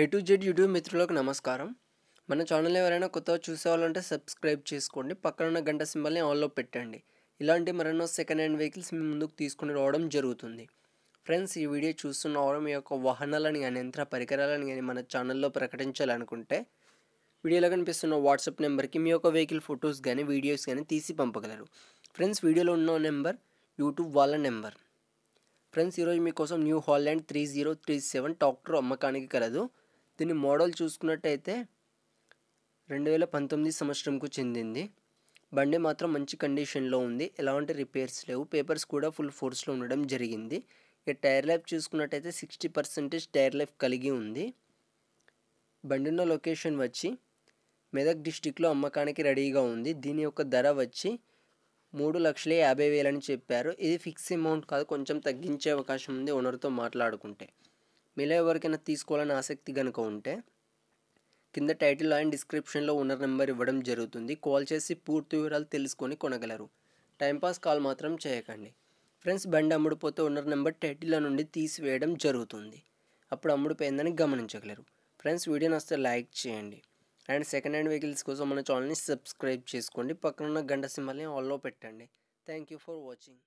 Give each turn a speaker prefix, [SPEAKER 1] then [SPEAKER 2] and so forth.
[SPEAKER 1] A to Z YouTube మిత్రులకు నమస్కారం మన ఛానల్ ఎవరైనా కొత్తగా చూసేవాళ్ళంటే సబ్స్క్రైబ్ చేసుకోండి పక్కనున్న గంట సింబల్ని ఆన్లో పెట్టండి ఇలాంటి మరెన్నో సెకండ్ హ్యాండ్ వెహికల్స్ మీ ముందుకు తీసుకుని రావడం జరుగుతుంది ఫ్రెండ్స్ ఈ వీడియో చూస్తున్న వారు మీ యొక్క వాహనాలను కానీ యంత్ర పరికరాలను కానీ మన ఛానల్లో ప్రకటించాలనుకుంటే వీడియోలో కనిపిస్తున్న వాట్సాప్ నెంబర్కి మీ యొక్క వెహికల్ ఫొటోస్ కానీ వీడియోస్ కానీ తీసి పంపగలరు ఫ్రెండ్స్ వీడియోలో ఉన్న నెంబర్ యూట్యూబ్ వాళ్ళ నెంబర్ ఫ్రెండ్స్ ఈరోజు మీకోసం new Holland three zero three seven tractor అమ్మకానికి కలదు దీని మోడల్ చూసుకున్నట్టయితే రెండు వేల పంతొమ్మిది సంవత్సరంకు చెందింది బండి మాత్రం మంచి కండిషన్లో ఉంది ఎలాంటి రిపేర్స్ లేవు పేపర్స్ కూడా ఫుల్ ఫోర్స్లో ఉండడం జరిగింది ఇక టైర్ లైఫ్ చూసుకున్నట్టయితే సిక్స్టీ పర్సెంటేజ్ టైర్ లైఫ్ కలిగి ఉంది బండి ఉన్న లొకేషన్ వచ్చి మెదక్ డిస్టిక్లో అమ్మకానికి రెడీగా ఉంది దీని యొక్క ధర వచ్చి మూడు లక్షల యాభై వేలని చెప్పారు ఇది ఫిక్స్ అమౌంట్ కాదు కొంచెం తగ్గించే అవకాశం ఉంది ఓనర్తో మాట్లాడుకుంటే మీలో ఎవరికైనా తీసుకోవాలని ఆసక్తి కనుక ఉంటే కింద టైటిల్ అండ్ డిస్క్రిప్షన్లో ఓనర్ నెంబర్ ఇవ్వడం జరుగుతుంది కాల్ చేసి పూర్తి వివరాలు తెలుసుకొని కొనగలరు టైంపాస్ కాల్ మాత్రం చేయకండి ఫ్రెండ్స్ బండి అమ్ముడుపోతే ఓనర్ నెంబర్ టైటిల్ నుండి తీసివేయడం జరుగుతుంది అప్పుడు అమ్ముడుపోయిందని గమనించగలరు ఫ్రెండ్స్ వీడియో నస్తే లైక్ చేయండి అండ్ సెకండ్ హ్యాండ్ వెహికల్స్ కోసం మన ఛానల్ని సబ్స్క్రైబ్ చేసుకోండి పక్కనున్న గంట సింబల్ని ఆల్లో పెట్టండి థ్యాంక్ యూ ఫర్ వాచింగ్